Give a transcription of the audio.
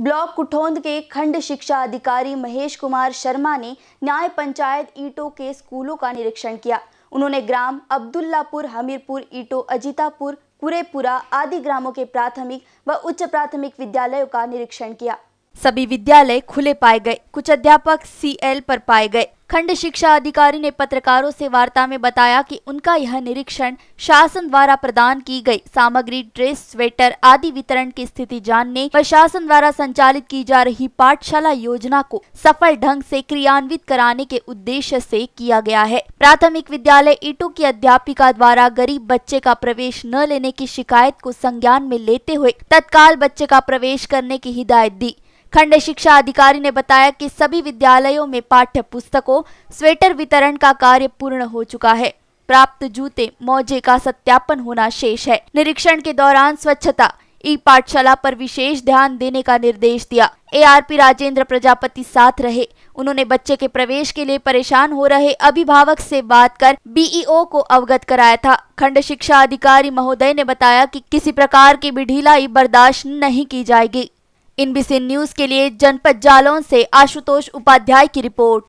block Kuthaund के खंड शिक्षा अधिकारी महेश कुमार शर्मा ने न्याय पंचायत ईटो के स्कूलों का निरीक्षण किया उन्होंने ग्राम अब्दुल्लापुर हमीरपुर ईटो अजीतापुर कुरेपुरा आदि ग्रामों के प्राथमिक व उच्च प्राथमिक विद्यालयों का निरीक्षण किया सभी विद्यालय खुले पाए गए कुछ अध्यापक सीएल पर पाए गए खंड शिक्षा अधिकारी ने पत्रकारों से वार्ता में बताया कि उनका यह निरीक्षण शासन द्वारा प्रदान की गई सामग्री ड्रेस स्वेटर आदि वितरण की स्थिति जानने व शासन द्वारा संचालित की जा रही पाठशाला योजना को सफल ढंग से क्रियान्वित कराने के उद्देश्य से किया गया है प्राथमिक विद्यालय ईटू की अध्यापिका द्वारा गरीब बच्चे का प्रवेश न लेने की शिकायत को संज्ञान में लेते हुए तत्काल बच्चे का प्रवेश करने की हिदायत दी खंड शिक्षा अधिकारी ने बताया कि सभी विद्यालयों में पाठ्य पुस्तकों स्वेटर वितरण का कार्य पूर्ण हो चुका है प्राप्त जूते मौजे का सत्यापन होना शेष है निरीक्षण के दौरान स्वच्छता ई पाठशाला पर विशेष ध्यान देने का निर्देश दिया एआरपी राजेंद्र प्रजापति साथ रहे उन्होंने बच्चे के प्रवेश के लिए परेशान हो रहे अभिभावक से बात कर बीईओ को अवगत कराया था खंड शिक्षा अधिकारी महोदय ने बताया कि किसी प्रकार की भी ढिलाई बर्दाश्त नहीं की जाएगी इनबीसी न्यूज के लिए जनपद जालौन से आशुतोष उपाध्याय की रिपोर्ट